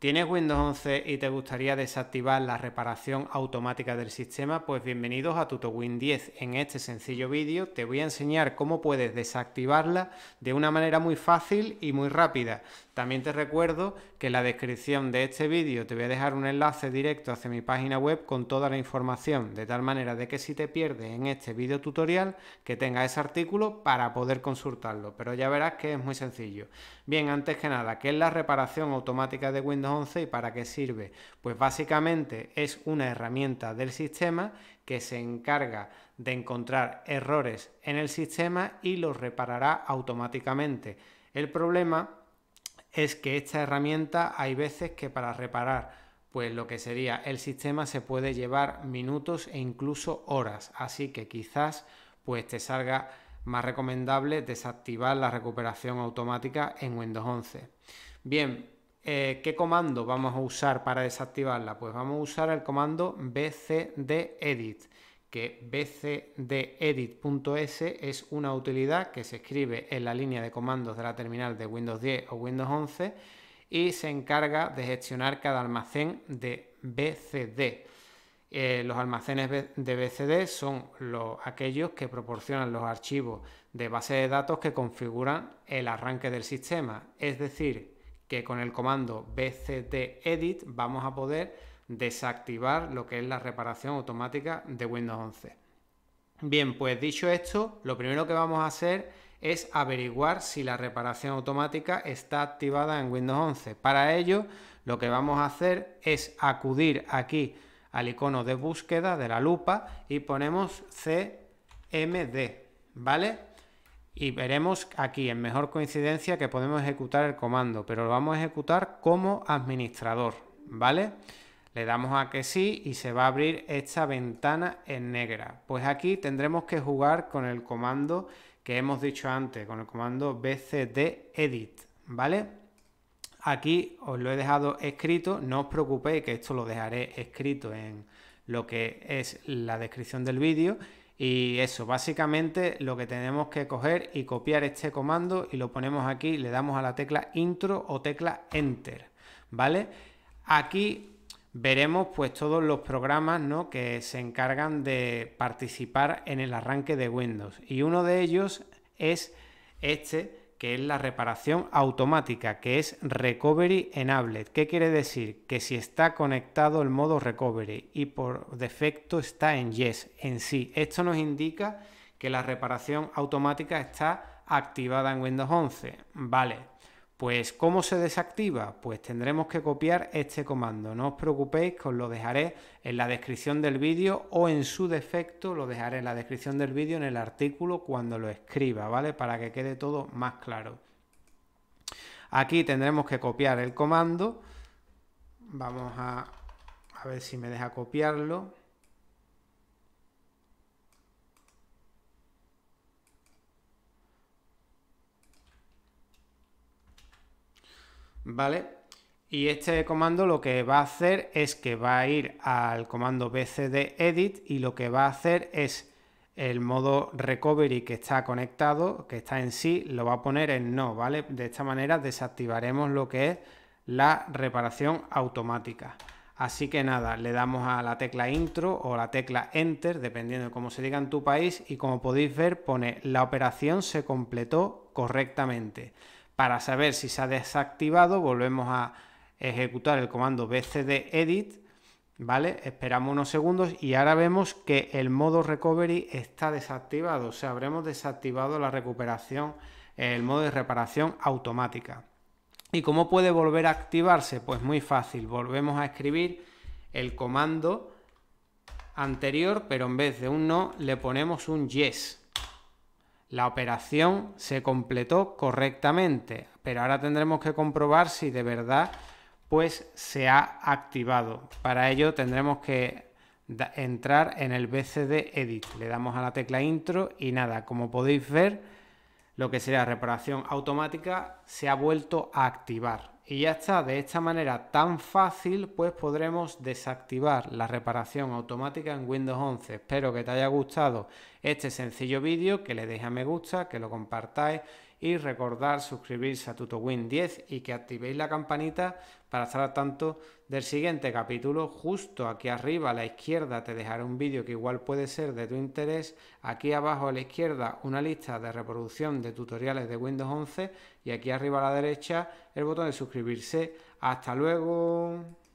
¿Tienes Windows 11 y te gustaría desactivar la reparación automática del sistema? Pues bienvenidos a TutoWin 10. En este sencillo vídeo te voy a enseñar cómo puedes desactivarla de una manera muy fácil y muy rápida. También te recuerdo que en la descripción de este vídeo te voy a dejar un enlace directo hacia mi página web con toda la información, de tal manera de que si te pierdes en este vídeo tutorial, que tengas ese artículo para poder consultarlo. Pero ya verás que es muy sencillo. Bien, antes que nada, ¿qué es la reparación automática de Windows 11 y para qué sirve. Pues básicamente es una herramienta del sistema que se encarga de encontrar errores en el sistema y los reparará automáticamente. El problema es que esta herramienta hay veces que para reparar pues lo que sería el sistema se puede llevar minutos e incluso horas, así que quizás pues te salga más recomendable desactivar la recuperación automática en Windows 11. Bien, eh, ¿Qué comando vamos a usar para desactivarla? Pues vamos a usar el comando bcdedit, que bcdedit.s es una utilidad que se escribe en la línea de comandos de la terminal de Windows 10 o Windows 11 y se encarga de gestionar cada almacén de BCD. Eh, los almacenes de BCD son aquellos que proporcionan los archivos de base de datos que configuran el arranque del sistema, es decir, que con el comando edit vamos a poder desactivar lo que es la reparación automática de Windows 11. Bien, pues dicho esto, lo primero que vamos a hacer es averiguar si la reparación automática está activada en Windows 11. Para ello, lo que vamos a hacer es acudir aquí al icono de búsqueda de la lupa y ponemos CMD, ¿vale? y veremos aquí en mejor coincidencia que podemos ejecutar el comando, pero lo vamos a ejecutar como administrador, ¿vale? Le damos a que sí y se va a abrir esta ventana en negra. Pues aquí tendremos que jugar con el comando que hemos dicho antes, con el comando edit, ¿vale? Aquí os lo he dejado escrito, no os preocupéis que esto lo dejaré escrito en lo que es la descripción del vídeo y eso, básicamente lo que tenemos que coger y copiar este comando y lo ponemos aquí, le damos a la tecla intro o tecla enter, ¿vale? Aquí veremos pues todos los programas ¿no? que se encargan de participar en el arranque de Windows y uno de ellos es este que es la reparación automática, que es Recovery Enabled. ¿Qué quiere decir? Que si está conectado el modo Recovery y por defecto está en Yes, en sí. Esto nos indica que la reparación automática está activada en Windows 11. Vale. Pues ¿cómo se desactiva? Pues tendremos que copiar este comando. No os preocupéis que os lo dejaré en la descripción del vídeo o en su defecto lo dejaré en la descripción del vídeo en el artículo cuando lo escriba, ¿vale? Para que quede todo más claro. Aquí tendremos que copiar el comando. Vamos a, a ver si me deja copiarlo. ¿vale? Y este comando lo que va a hacer es que va a ir al comando bcd edit y lo que va a hacer es el modo recovery que está conectado, que está en sí, lo va a poner en no, ¿vale? De esta manera desactivaremos lo que es la reparación automática. Así que nada, le damos a la tecla intro o la tecla enter, dependiendo de cómo se diga en tu país, y como podéis ver pone la operación se completó correctamente. Para saber si se ha desactivado, volvemos a ejecutar el comando bcdedit, ¿vale? Esperamos unos segundos y ahora vemos que el modo recovery está desactivado, o sea, habremos desactivado la recuperación, el modo de reparación automática. ¿Y cómo puede volver a activarse? Pues muy fácil, volvemos a escribir el comando anterior, pero en vez de un no le ponemos un yes, la operación se completó correctamente, pero ahora tendremos que comprobar si de verdad pues se ha activado. Para ello tendremos que entrar en el BCD Edit. Le damos a la tecla intro y nada, como podéis ver, lo que sería reparación automática se ha vuelto a activar y ya está, de esta manera tan fácil pues podremos desactivar la reparación automática en Windows 11. Espero que te haya gustado este sencillo vídeo, que le dejes a me gusta, que lo compartáis y recordar suscribirse a TutoWin 10 y que activéis la campanita para estar al tanto del siguiente capítulo. Justo aquí arriba a la izquierda te dejaré un vídeo que igual puede ser de tu interés. Aquí abajo a la izquierda una lista de reproducción de tutoriales de Windows 11 y aquí arriba a la derecha el botón de suscribirse. Hasta luego.